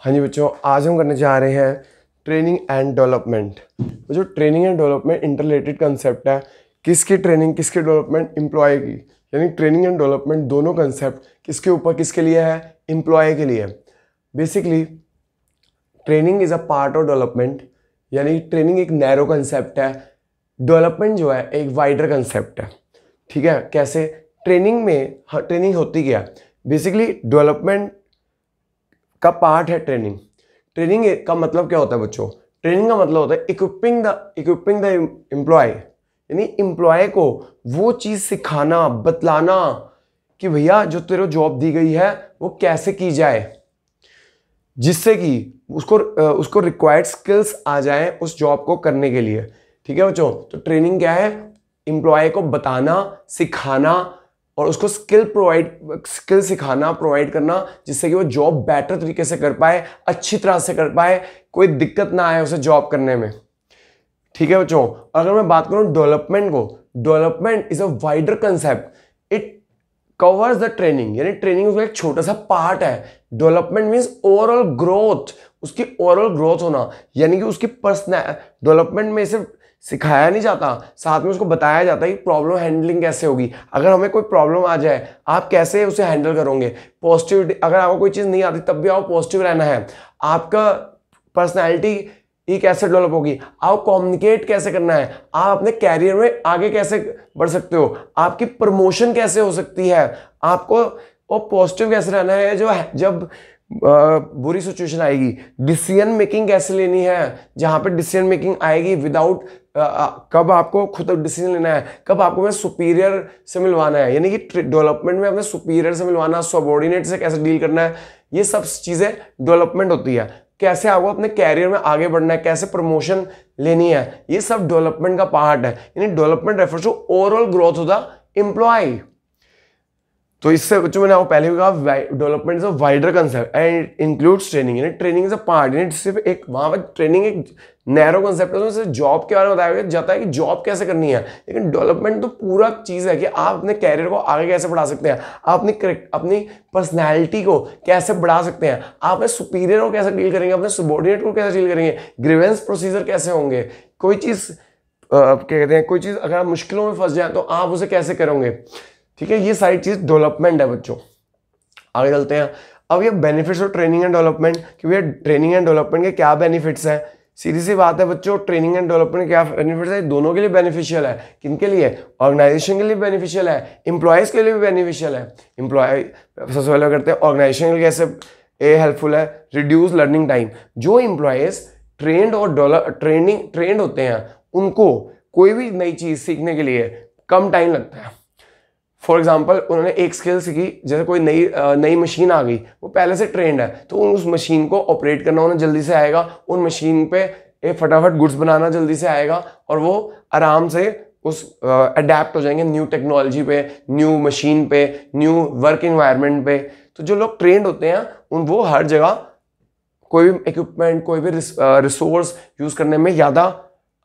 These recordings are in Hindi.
हाँ जी बच्चों आज हम करने जा रहे हैं ट्रेनिंग एंड डेवलपमेंट जो training and development inter related concept है किसकी ट्रेनिंग किसकी डेवलपमेंट इम्प्लॉय की यानी ट्रेनिंग एंड डेवलपमेंट दोनों कंसेप्ट किसके ऊपर किसके लिए है एम्प्लॉय के लिए basically training is a part of development यानी ट्रेनिंग एक नैरो कंसेप्ट है डेवलपमेंट जो है एक वाइडर कंसेप्ट है ठीक है कैसे ट्रेनिंग में ट्रेनिंग हाँ, होती क्या बेसिकली डेवलपमेंट का पार्ट है ट्रेनिंग ट्रेनिंग का मतलब क्या होता है बच्चों ट्रेनिंग का मतलब होता है equipping the equipping the employee यानी एम्प्लॉय को वो चीज़ सिखाना बतलाना कि भैया जो तेरे जॉब दी गई है वो कैसे की जाए जिससे कि उसको उसको रिक्वायर्ड स्किल्स आ जाए उस जॉब को करने के लिए ठीक है बच्चों तो ट्रेनिंग क्या है एम्प्लॉय को बताना सिखाना और उसको स्किल प्रोवाइड स्किल सिखाना प्रोवाइड करना जिससे कि वो जॉब बेटर तरीके से कर पाए अच्छी तरह से कर पाए कोई दिक्कत ना आए उसे जॉब करने में ठीक है बच्चों अगर मैं बात करूँ डेवलपमेंट को development is a wider concept it covers the training यानी ट्रेनिंग उसका एक छोटा सा पार्ट है डेवलपमेंट मीन्स ओवरऑल ग्रोथ उसकी ओवरऑल ग्रोथ होना यानी कि उसकी पर्सनल डेवलपमेंट में सिर्फ सिखाया नहीं जाता साथ में उसको बताया जाता है कि प्रॉब्लम हैंडलिंग कैसे होगी अगर हमें कोई प्रॉब्लम आ जाए आप कैसे उसे हैंडल करोगे पॉजिटिव अगर आपको कोई चीज़ नहीं आती तब भी आपको पॉजिटिव रहना है आपका पर्सनैलिटी ही कैसे डेवलप होगी आप कम्युनिकेट कैसे करना है आप अपने कैरियर में आगे कैसे बढ़ सकते हो आपकी प्रमोशन कैसे हो सकती है आपको और पॉजिटिव कैसे रहना है जो जब बुरी सिचुएशन आएगी डिसीजन मेकिंग कैसे लेनी है जहाँ पे डिसीजन मेकिंग आएगी विदाउट कब आपको खुद डिसीजन लेना है कब आपको अपने सुपीरियर से मिलवाना है यानी कि डेवलपमेंट में अपने सुपीरियर से मिलवाना सबॉर्डिनेट से कैसे डील करना है ये सब चीज़ें डेवलपमेंट होती है कैसे आपको अपने कैरियर में आगे बढ़ना है कैसे प्रमोशन लेनी है ये सब डेवलपमेंट का पार्ट है यानी development refer to overall growth of the employee तो इससे जो मैंने आपको पहले भी कहा development is a wider concept and includes training यानी ट्रेनिंग इज अ पार्ट यानी सिर्फ एक वहाँ पर ट्रेनिंग एक नैरो कंसेप्ट है उसमें जॉब के बारे में बताया जाता है कि जॉब कैसे करनी है लेकिन डेवलपमेंट तो पूरा चीज़ है कि आप अपने कैरियर को आगे कैसे बढ़ा सकते हैं आप अपनी अपनी पर्सनैलिटी को कैसे बढ़ा सकते हैं आप अपने सुपीरियर को कैसे डील करेंगे अपने सबॉर्डिनेट को कैसे डील करेंगे ग्रीवेंस प्रोसीजर कैसे होंगे कोई चीज़ क्या कहते हैं कोई चीज़ अगर आप मुश्किलों में फंस जाए तो आप उसे कैसे करोगे ठीक है ये सारी चीज़ डेवलपमेंट है बच्चों आगे चलते हैं अब ये benefits of training and development कि भैया ट्रेनिंग एंड डेवलपमेंट के क्या बेनिफिट्स हैं सीधी सी बात है बच्चों ट्रेनिंग एंड डेवलपमेंट क्या बेनिफिट्स है दोनों के लिए बेनिफिशियल है किन के लिए ऑर्गेनाइजेशन के लिए बेनिफिशियल है इंप्लॉयज के लिए भी बेनिफिशियल है एम्प्लॉय सबसे पहले करते हैं ऑर्गेनाइजेशन के लिए कैसे ए हेल्पफुल है रिड्यूस लर्निंग टाइम जो एम्प्लॉयज़ ट्रेंड और डेवलप ट्रेनिंग ट्रेंड होते हैं उनको कोई भी नई चीज़ सीखने के लिए कम टाइम लगता है फॉर एग्जाम्पल उन्होंने एक स्किल सीखी जैसे कोई नई नई मशीन आ गई वो पहले से ट्रेंड है तो उस मशीन को ऑपरेट करना उन्हें जल्दी से आएगा उन मशीन पे एक फटाफट गुड्स बनाना जल्दी से आएगा और वो आराम से उस अडेप्ट हो जाएंगे न्यू टेक्नोलॉजी पे न्यू मशीन पे न्यू वर्क इन्वायरमेंट पे तो जो लोग ट्रेंड होते हैं उन वो हर जगह कोई भी इक्विपमेंट कोई भी रिसोर्स यूज़ करने में ज़्यादा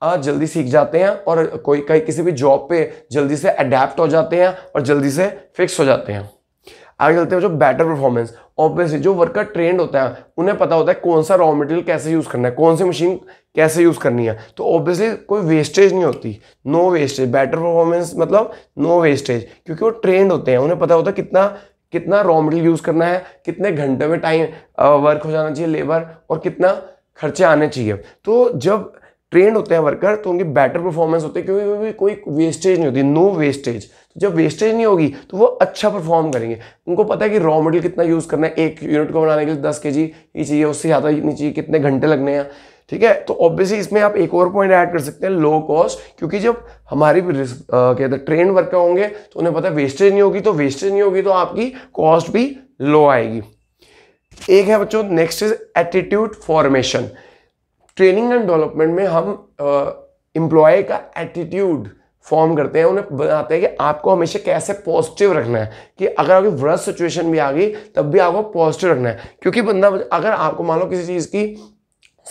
हाँ, जल्दी सीख जाते हैं और कोई कहीं किसी भी जॉब पे जल्दी से अडेप्ट हो जाते हैं और जल्दी से फिक्स हो जाते हैं आगे चलते हैं जो बेटर परफॉर्मेंस ऑब्वियसली जो वर्कर ट्रेंड होता है उन्हें पता होता है कौन सा रॉ मटेरियल कैसे यूज़ करना है कौन सी मशीन कैसे यूज़ करनी है तो ऑब्वियसली कोई वेस्टेज नहीं होती नो वेस्टेज बेटर परफॉर्मेंस मतलब नो वेस्टेज क्योंकि वो ट्रेंड होते हैं उन्हें पता होता है कितना कितना रॉ मटेरियल यूज़ करना है कितने घंटे में टाइम वर्क हो जाना चाहिए लेबर और कितना खर्चे आने चाहिए तो जब ट्रेंड होते हैं वर्कर तो उनकी बेटर परफॉर्मेंस होती है क्योंकि कोई वेस्टेज नहीं होती नो वेस्टेज तो जब वेस्टेज नहीं होगी तो वो अच्छा परफॉर्म करेंगे उनको पता है कि रॉ मटेरियल कितना यूज़ करना है एक यूनिट को बनाने के लिए दस के जी ये चाहिए उससे ज़्यादा नहीं चाहिए कितने घंटे लगने हैं ठीक है तो ऑब्वियसली इसमें आप एक और पॉइंट ऐड कर सकते हैं लो कॉस्ट क्योंकि जब हमारी कहते हैं ट्रेन वर्कर होंगे तो उन्हें पता है वेस्टेज नहीं होगी तो वेस्टेज नहीं होगी तो आपकी कॉस्ट भी लो आएगी एक है बच्चों next is attitude formation training and development में हम एम्प्लॉय का एटीट्यूड फॉर्म करते हैं उन्हें बताते हैं कि आपको हमेशा कैसे पॉजिटिव रखना है कि अगर आपकी वर्स्ट सिचुएशन भी आ गई तब भी आपको पॉजिटिव रखना है क्योंकि बंदा अगर आपको मान लो किसी चीज़ की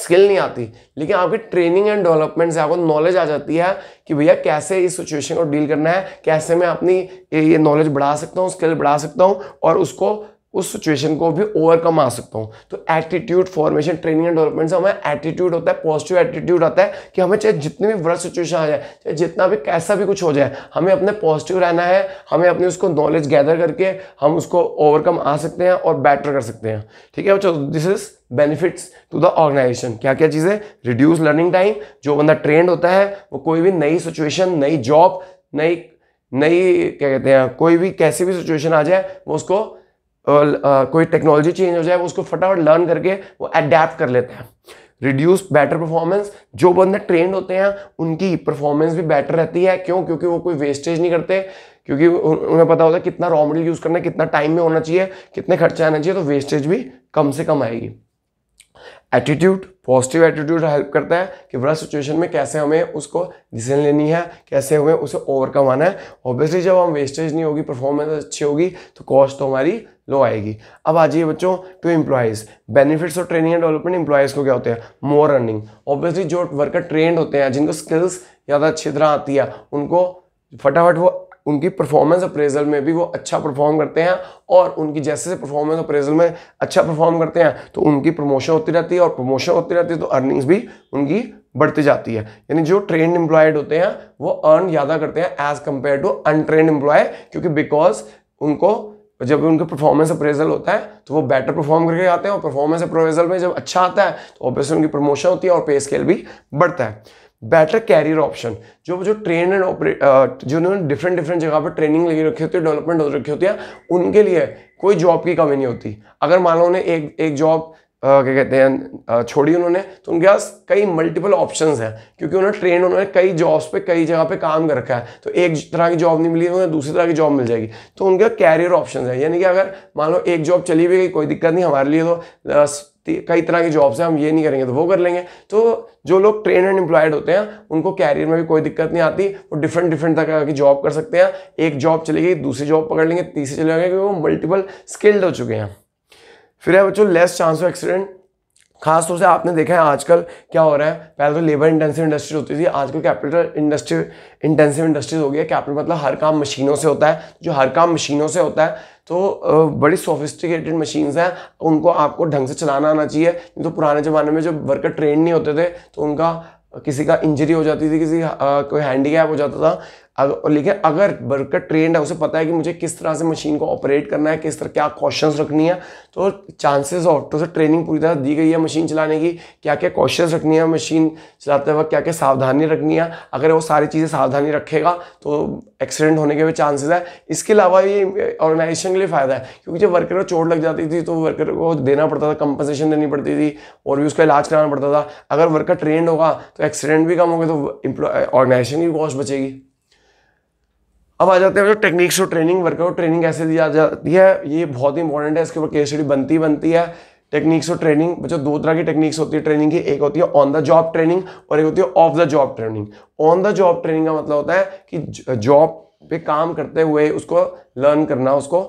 स्किल नहीं आती लेकिन आपकी ट्रेनिंग एंड डेवलपमेंट से आपको नॉलेज आ जाती है कि भैया कैसे इस सिचुएशन को डील करना है कैसे मैं अपनी ये नॉलेज बढ़ा सकता हूँ स्किल बढ़ा सकता हूँ और उसको उस सिचुएशन को भी ओवरकम आ सकता हूँ तो attitude formation training and development से हमें एटीट्यूड होता है पॉजिटिव एटीट्यूड आता है कि हमें चाहे जितनी भी वर्स्ट सिचुएशन आ जाए चाहे जितना भी कैसा भी कुछ हो जाए हमें अपने पॉजिटिव रहना है हमें अपने उसको नॉलेज गैदर करके हम उसको ओवरकम आ सकते हैं और बेटर कर सकते हैं ठीक है बच्चों this is benefits to the organisation क्या क्या चीज़ें रिड्यूस लर्निंग टाइम जो बंदा ट्रेंड होता है वो कोई भी नई सिचुएशन नई जॉब नई नई क्या कहते हैं कोई भी कैसी भी सिचुएशन आ जाए वो उसको कोई टेक्नोलॉजी चेंज हो जाए वो उसको फटाफट लर्न करके वो अडेप्ट कर लेते हैं रिड्यूस बेटर परफॉर्मेंस जो बंदे ट्रेंड होते हैं उनकी परफॉर्मेंस भी बेटर रहती है क्यों क्योंकि वो कोई वेस्टेज नहीं करते क्योंकि उन्हें पता होता है कितना रॉ मटेरियल यूज़ करना है कितना टाइम में होना चाहिए कितने खर्चा आना चाहिए तो वेस्टेज भी कम से कम आएगी एटीट्यूड पॉजिटिव एटीट्यूड हेल्प करता है कि बड़ा सिचुएशन में कैसे हमें उसको डिसीजन लेनी है कैसे हमें उसे ओवरकम आना है ऑब्वियसली जब हम वेस्टेज नहीं होगी परफॉर्मेंस अच्छी होगी तो कॉस्ट तो हमारी लो आएगी अब आ जाइए बच्चों टू एम्प्लॉयज़ बेनिफिट्स और ट्रेनिंग एंड डेवलपमेंट एम्प्लॉयज़ को क्या होते हैं मोर अर्निंग ऑब्वियसली जो वर्कर ट्रेंड होते हैं जिनको स्किल्स ज़्यादा अच्छी तरह आती है उनको फटाफट वो उनकी परफॉर्मेंस अप्रेजल में भी वो अच्छा परफॉर्म करते हैं और उनकी जैसे जैसे परफॉर्मेंस अप्रेजल में अच्छा परफॉर्म करते हैं तो उनकी प्रमोशन होती रहती है और प्रमोशन होती रहती है तो अर्निंग्स भी उनकी बढ़ती जाती है यानी जो ट्रेंड एम्प्लॉयड होते हैं वो अर्न ज़्यादा करते हैं as compare to untrained employee क्योंकि बिकॉज उनको और जब उनका परफॉर्मेंस अप्रेजल होता है तो वो बेटर परफॉर्म करके आते हैं और परफॉर्मेंस अप्रेजल में जब अच्छा आता है तो ऑब्वियसली उनकी प्रमोशन होती है और पे स्केल भी बढ़ता है बेटर कैरियर ऑप्शन जो जो ट्रेन एंड ऑपरेट जो उन्होंने डिफरेंट डिफरेंट जगह पर ट्रेनिंग लगी रखी होती है डेवलपमेंट हो रखी होती है उनके लिए कोई जॉब की कमी नहीं होती अगर मान लो उन्हें एक एक जॉब क्या कहते हैं छोड़ी उन्होंने तो उनके पास कई मल्टीपल ऑप्शंस हैं क्योंकि उन्हें ट्रेन उन्होंने कई जॉब्स पे कई जगह पे काम कर रखा है तो एक तरह की जॉब नहीं मिली उन्हें दूसरी तरह की जॉब मिल जाएगी तो उनके कैरियर ऑप्शंस है यानी कि अगर मान लो एक जॉब चली भी गई कोई दिक्कत नहीं हमारे लिए तो कई तरह की जॉब्स हैं हम ये नहीं करेंगे तो वो कर लेंगे तो जो लोग ट्रेन एंड एम्प्लॉयड होते हैं उनको कैरियर में भी कोई दिक्कत नहीं आती वो डिफरेंट डिफरेंट तरह की जॉब कर सकते हैं एक जॉब चली गई दूसरी जॉब पकड़ लेंगे तीसरी चले जाएंगे क्योंकि वो मल्टीपल स्किल्ड हो चुके हैं फिर है बच्चों लेस चांस ऑफ एक्सीडेंट खास तौर से आपने देखा है आजकल क्या हो रहा है पहले तो लेबर इंटेंसिव इंडस्ट्रीज होती थी आजकल कैपिटल इंडस्ट्री इंटेंसिव इंडस्ट्रीज हो गई है कैपिटल मतलब हर काम मशीनों से होता है जो हर काम मशीनों से होता है तो बड़ी सोफिस्टिकेटेड मशीन्स हैं उनको आपको ढंग से चलाना आना चाहिए नहीं तो पुराने ज़माने में जो वर्कर ट्रेन नहीं होते थे तो उनका किसी का इंजरी हो जाती थी किसी का कोई हैंडी हो जाता था और लिखे अगर वर्कर ट्रेंड है उसे पता है कि मुझे किस तरह से मशीन को ऑपरेट करना है किस तरह क्या क्वेश्चंस रखनी है तो चांसेस ऑफ तो उसे ट्रेनिंग पूरी तरह दी गई है मशीन चलाने की क्या क्या क्वेश्चंस रखनी है मशीन चलाते वक्त क्या क्या सावधानी रखनी है अगर वो सारी चीज़ें सावधानी रखेगा तो एक्सीडेंट होने के भी चांसेस है इसके अलावा ये ऑर्गेनाइजेशन के लिए फ़ायदा है क्योंकि जब वर्कर को चोट लग जाती थी तो वर्कर को देना पड़ता था कंपनसेशन देनी पड़ती थी और भी उसका इलाज कराना पड़ता था अगर वर्कर ट्रेंड होगा तो एक्सीडेंट भी कम होगा तो ऑर्गेनाइजेशन की कॉस्ट बचेगी अब आ जाते हैं जो टेक्निक्स और ट्रेनिंग वर्कआउट ट्रेनिंग कैसे दी जा जाती है ये बहुत ही इंपॉर्टेंट है इसके ऊपर केस स्टडी बनती बनती है टेक्निक्स और ट्रेनिंग बच्चों दो तरह की टेक्निक्स होती है ट्रेनिंग की एक होती है ऑन द जॉब ट्रेनिंग और एक होती है off the job training on the job training का मतलब होता है कि जॉब पे काम करते हुए उसको लर्न करना उसको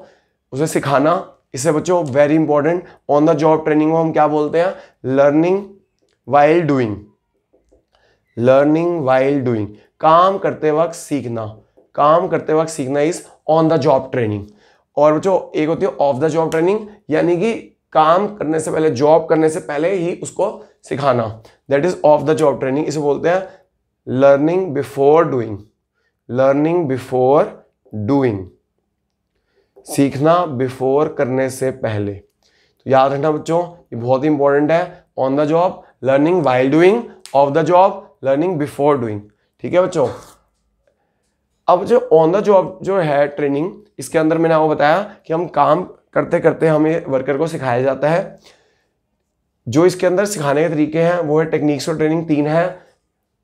उसे सिखाना इससे बच्चों very important on the job training को हम क्या बोलते हैं learning while doing learning while doing काम करते वक्त सीखना काम करते वक्त सीखना is on the job training और जो एक होती है ऑफ द जॉब ट्रेनिंग यानी कि काम करने से पहले जॉब करने से पहले ही उसको सिखाना that is off the job training इसे बोलते हैं learning before doing learning before doing सीखना बिफोर करने से पहले तो याद रखना बच्चों ये बहुत ही इंपॉर्टेंट है on the job learning while doing off the job learning before doing ठीक है बच्चों अब जो ऑन द जॉब जो है ट्रेनिंग इसके अंदर मैंने आपको बताया कि हम काम करते करते हमें वर्कर को सिखाया जाता है जो इसके अंदर सिखाने के तरीके हैं वो है टेक्निक्स और ट्रेनिंग तीन है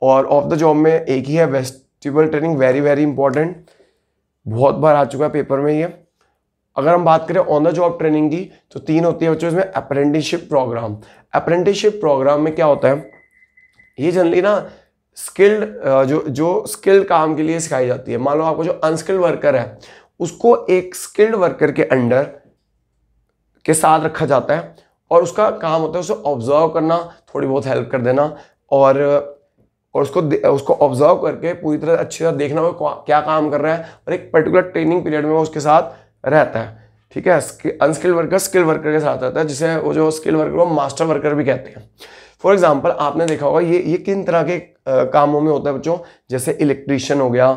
और ऑफ द जॉब में एक ही है vestibule training very very important बहुत बार आ चुका है पेपर में ये अगर हम बात करें ऑन द जॉब ट्रेनिंग की तो तीन होती है बच्चों इसमें अप्रेंटिसशिप प्रोग्राम अप्रेंटिसशिप प्रोग्राम में क्या होता है ये जनरली ना स्किल्ड जो जो स्किल्ड काम के लिए सिखाई जाती है मान लो आपको जो अनस्किल्ड वर्कर है उसको एक स्किल्ड वर्कर के अंडर के साथ रखा जाता है और उसका काम होता है उसे ऑब्जर्व करना थोड़ी बहुत हेल्प कर देना और और उसको उसको ऑब्जर्व करके पूरी तरह अच्छे से देखना वो क्या काम कर रहा है और एक पर्टिकुलर ट्रेनिंग पीरियड में वो उसके साथ रहता है ठीक है अनस्किल्ड वर्कर स्किल वर्कर के साथ रहता है जिसे वो जो स्किल वर्कर वो मास्टर वर्कर भी कहते हैं फॉर एग्जाम्पल आपने देखा होगा ये ये किन तरह के कामों में होता है बच्चों जैसे इलेक्ट्रीशियन हो गया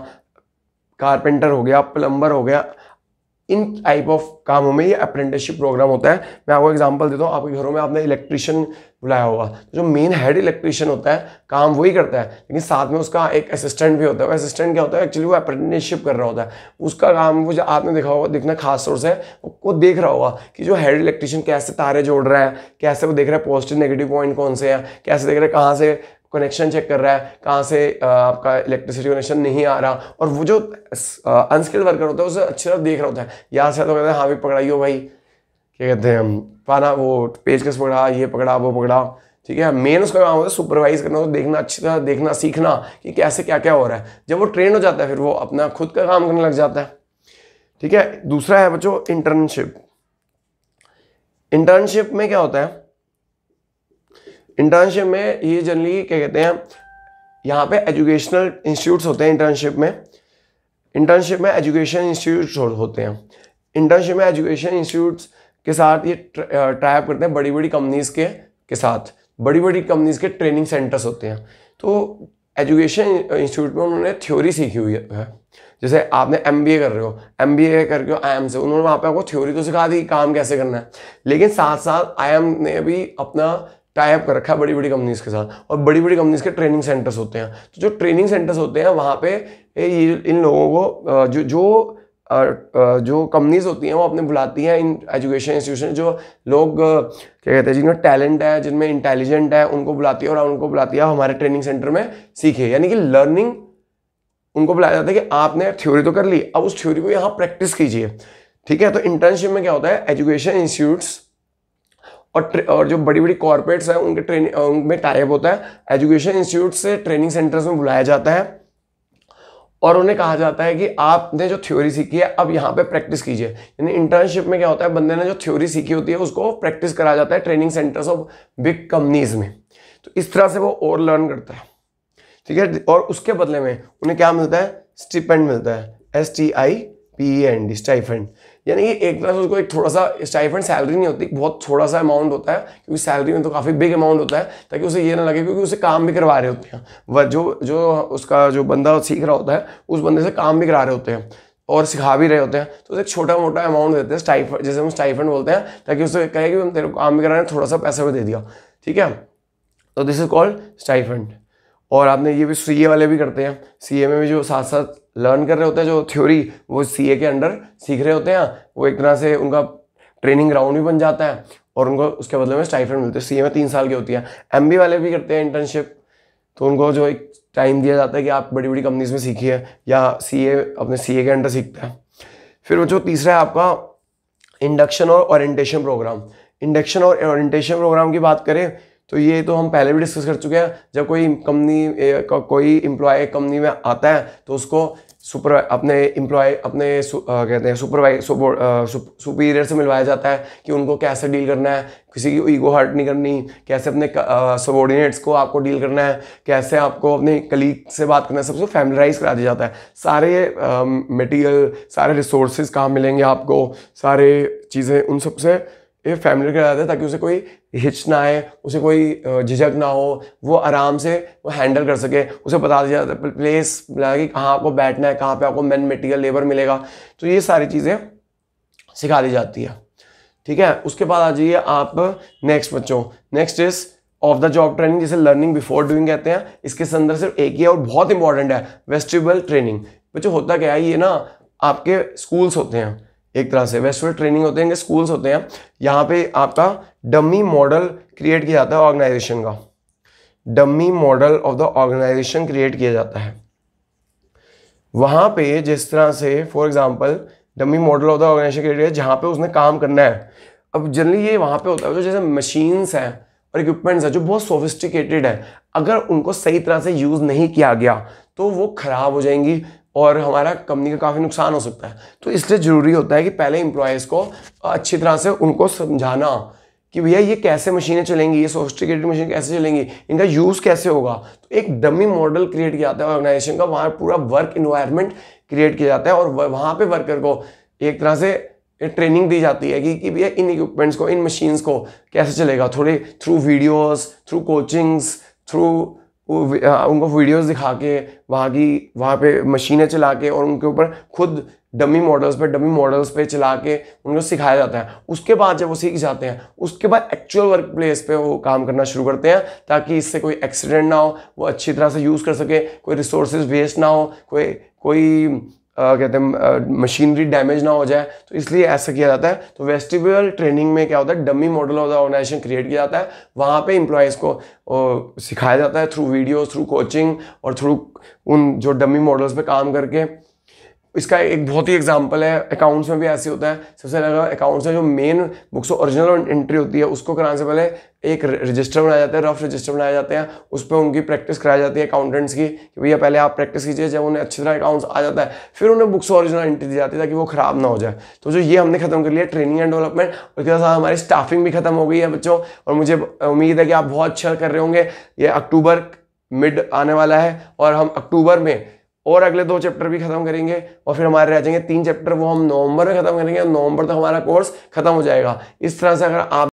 कारपेंटर हो गया प्लम्बर हो गया इन टाइप ऑफ कामों में ये अप्रेंटिसशिप प्रोग्राम होता है मैं आपको एग्जांपल देता हूँ आपके घरों में आपने इलेक्ट्रिशियन बुलाया होगा तो जो मेन हेड इलेक्ट्रिशियन होता है काम वही करता है लेकिन साथ में उसका एक असिस्टेंट भी होता है वो असिस्टेंट क्या होता है एक्चुअली वो अप्रेंटिसशिप कर रहा होता है उसका काम वो जो आपने देखा होगा दिखना खास तौर से वो देख रहा होगा कि जो हेड इलेक्ट्रिशियन कैसे तारे जोड़ रहा है कैसे वो देख रहा है पॉजिटिव नेगेटिव पॉइंट कौन से हैं कैसे देख रहे हैं कहाँ से कनेक्शन चेक कर रहा है कहाँ से आपका इलेक्ट्रिसिटी कनेक्शन नहीं आ रहा और वो जो अनस्किल्ड वर्कर होता है उसे अच्छी तरह देख रहा होता है यहाँ से तो कहते हैं हाँ भी पकड़ाई हो भाई क्या कहते हैं पाना वो पेचकस पकड़ा ये पकड़ा वो पकड़ा ठीक है मेन उसका काम होता है सुपरवाइज करना देखना अच्छी तरह देखना सीखना कि कैसे क्या क्या हो रहा है जब वो ट्रेन हो जाता है फिर वो अपना खुद का काम करने लग जाता है ठीक है दूसरा है बच्चों इंटर्नशिप इंटर्नशिप में क्या होता है इंटर्नशिप में ये जनरली क्या कहते हैं यहाँ पे एजुकेशनल इंस्टीट्यूट्स होते हैं इंटर्नशिप में इंटर्नशिप में एजुकेशन इंस्टीट्यूट होते हैं इंटर्नशिप में एजुकेशन इंस्टीट्यूट्स के साथ ये ट्राइप करते हैं बड़ी बड़ी कंपनीज के के साथ बड़ी बड़ी कंपनीज के ट्रेनिंग सेंटर्स होते हैं तो एजुकेशन इंस्टीट्यूट में उन्होंने थ्योरी सीखी हुई है जैसे आपने एम कर रहे हो एम बी ए करके हो आई से उन्होंने वहाँ पे आपको थ्योरी तो सिखा दी काम कैसे करना है लेकिन साथ साथ आई ने भी अपना टाई अप कर रखा है बड़ी बड़ी कंपनीज के साथ और बड़ी बड़ी कंपनीज के ट्रेनिंग सेंटर्स होते हैं तो जो ट्रेनिंग सेंटर्स होते हैं वहाँ पे ये इन लोगों को जो जो जो कंपनीज होती हैं वो अपने बुलाती हैं इन एजुकेशन इंस्टीट्यूशन जो लोग क्या कहते हैं जिनमें टैलेंट है जिनमें इंटेलिजेंट है उनको बुलाती है और उनको बुलाती है हमारे ट्रेनिंग सेंटर में सीखे यानी कि लर्निंग उनको बुलाया जाता है कि आपने थ्योरी तो कर ली अब उस थ्योरी को यहाँ प्रैक्टिस कीजिए ठीक है तो इंटर्नशिप में क्या होता है एजुकेशन इंस्टीट्यूट्स और और जो बड़ी बड़ी कॉरपोरेट्स हैं उनके ट्रेनिंग उनमें टाइप होता है एजुकेशन इंस्टीट्यूट से ट्रेनिंग सेंटर्स में बुलाया जाता है और उन्हें कहा जाता है कि आपने जो थ्योरी सीखी है अब यहाँ पे प्रैक्टिस कीजिए यानी इंटर्नशिप में क्या होता है बंदे ने जो थ्योरी सीखी होती है उसको प्रैक्टिस करा जाता है training centres of big companies में तो इस तरह से वो और लर्न करता है ठीक है और उसके बदले में उन्हें क्या मिलता है स्टिपेंड मिलता है S T I P N D stipend यानी कि एक तरह से उसको एक थोड़ा सा स्टाइफेंड सैलरी नहीं होती बहुत थोड़ा सा अमाउंट होता है क्योंकि सैलरी में तो काफ़ी बिग अमाउंट होता है ताकि उसे ये ना लगे क्योंकि उसे काम भी करवा रहे होते हैं वह जो जो उसका जो बंदा सीख रहा होता है उस बंदे से काम भी करा रहे होते हैं और सिखा भी रहे होते हैं तो एक छोटा मोटा अमाउंट देते हैं स्टाइफ जैसे हम स्टाइफेंड बोलते हैं ताकि उसे कहे कि हम तेरे को काम भी कराने थोड़ा सा पैसा भी दे दिया ठीक है तो दिस इज कॉल्ड स्टाइफेंड और आपने ये भी सी वाले भी करते हैं सी में भी जो साथ साथ लर्न कर रहे होते हैं जो थ्योरी वो सी के अंडर सीख रहे होते हैं वो एक तरह से उनका ट्रेनिंग ग्राउंड भी बन जाता है और उनको उसके बदले में स्टाइफेंड मिलते हैं सी में तीन साल की होती है एम वाले भी करते हैं इंटर्नशिप तो उनको जो एक टाइम दिया जाता है कि आप बड़ी बड़ी कंपनीज में सीखिए या सी अपने सी के अंडर सीखते हैं फिर जो तीसरा है आपका इंडक्शन और ओरिएंटेशन प्रोग्राम इंडक्शन और ओरिएंटेशन प्रोग्राम की बात करें तो ये तो हम पहले भी डिस्कस कर चुके हैं जब कोई कंपनी को, कोई एम्प्लॉय कंपनी में आता है तो उसको सुपर अपने एम्प्लॉय अपने सु, आ, कहते हैं सुपरवाइज सुपीरियर से मिलवाया जाता है कि उनको कैसे डील करना है किसी की ईगो हर्ट नहीं करनी कैसे अपने सबॉर्डिनेट्स को आपको डील करना है कैसे आपको अपने कलीग से बात करना है सबसे फैमिलराइज करा दिया जाता है सारे मटेरियल सारे रिसोर्सेज कहाँ मिलेंगे आपको सारे चीज़ें उन सबसे ये फैमिली कराते हैं ताकि उसे कोई हिच ना आए उसे कोई झिझक ना हो वो आराम से वो हैंडल कर सके उसे बता दिया जाता है प्लेस कि कहाँ आपको बैठना है कहाँ पे आपको मैन मेटीरियल लेबर मिलेगा तो ये सारी चीज़ें सिखा दी जाती है ठीक है उसके बाद आ जाइए आप नेक्स्ट बच्चों next is off the job training जिसे लर्निंग बिफोर डूइंग कहते हैं इसके अंदर सिर्फ एक ही है और बहुत इंपॉर्टेंट है वेस्टिबल ट्रेनिंग बच्चों होता क्या है ये ना आपके स्कूल्स होते हैं एक तरह से वेस्टफुल ट्रेनिंग होते हैं स्कूल्स होते हैं यहाँ पे आपका डमी मॉडल क्रिएट किया जाता है ऑर्गेनाइजेशन का dummy model of the organisation create किया जाता है वहाँ पे जिस तरह से for example dummy model of the organisation create किया जहाँ पे उसने काम करना है अब जनरली ये वहाँ पर होता है जो जैसे मशीन्स हैं और इक्विपमेंट्स हैं जो बहुत सोफिस्टिकेटेड है अगर उनको सही तरह से यूज़ नहीं किया गया तो वो ख़राब हो जाएंगी और हमारा कंपनी का काफ़ी नुकसान हो सकता है तो इसलिए ज़रूरी होता है कि पहले एम्प्लॉयज़ को अच्छी तरह से उनको समझाना कि भैया ये कैसे मशीनें चलेंगी ये सोस्टिकेटेड मशीन कैसे चलेंगी इनका यूज़ कैसे होगा तो एक डमी मॉडल क्रिएट किया जाता है ऑर्गेनाइजेशन का वहाँ पूरा वर्क इन्वायरमेंट क्रिएट किया जाता है और वहाँ पर वर्कर को एक तरह से ट्रेनिंग दी जाती है कि, कि भैया इन इक्विपमेंट्स को इन मशीन्स को कैसे चलेगा थोड़े through videos through coachings through उनको वीडियोस दिखा के वहाँ की वहाँ पे मशीनें चला के और उनके ऊपर खुद डमी मॉडल्स पे डमी मॉडल्स पे चला के उनको सिखाया जाता है उसके बाद जब वो सीख जाते हैं उसके बाद एक्चुअल वर्क प्लेस पर वो काम करना शुरू करते हैं ताकि इससे कोई एक्सीडेंट ना हो वो अच्छी तरह से यूज़ कर सके कोई रिसोर्सेज वेस्ट ना हो कोई कोई कहते हैं मशीनरी डैमेज ना हो जाए तो इसलिए ऐसा किया जाता है तो वेस्टिबल ट्रेनिंग में क्या होता है dummy model of the organisation create किया जाता है वहाँ पे इम्प्लॉयज़ को ओ, सिखाया जाता है थ्रू वीडियोस थ्रू कोचिंग और थ्रू उन जो डमी मॉडल्स पे काम करके इसका एक बहुत ही एग्जाम्पल है अकाउंट्स में भी ऐसे होता है सबसे अलग अकाउंट्स में जो मेन बुक्स ओरिजिनल एंट्री होती है उसको कराने से पहले एक रजिस्टर बनाया जाता है रफ रजिस्टर बनाए जाते हैं उस पर उनकी प्रैक्टिस कराई जाती है अकाउंटेंट्स की कि भैया पहले आप प्रैक्टिस कीजिए जब उन्हें अच्छी तरह अकाउंट्स आ जाता है फिर उन्हें बुक्स ओरिजिनल एंट्री दी जाती है ताकि वो खराब ना हो जाए तो जो ये हमने खत्म कर लिया ट्रेनिंग एंड डेवलपमेंट उसके साथ हमारी स्टाफिंग भी खत्म हो गई है बच्चों और मुझे उम्मीद है कि आप बहुत अच्छा कर रहे होंगे ये अक्टूबर मिड आने वाला है और हम अक्टूबर में और अगले दो चैप्टर भी खत्म करेंगे और फिर हमारे रह जाएंगे तीन चैप्टर वो हम नवंबर में खत्म करेंगे और नवंबर तक तो हमारा कोर्स खत्म हो जाएगा इस तरह से अगर आप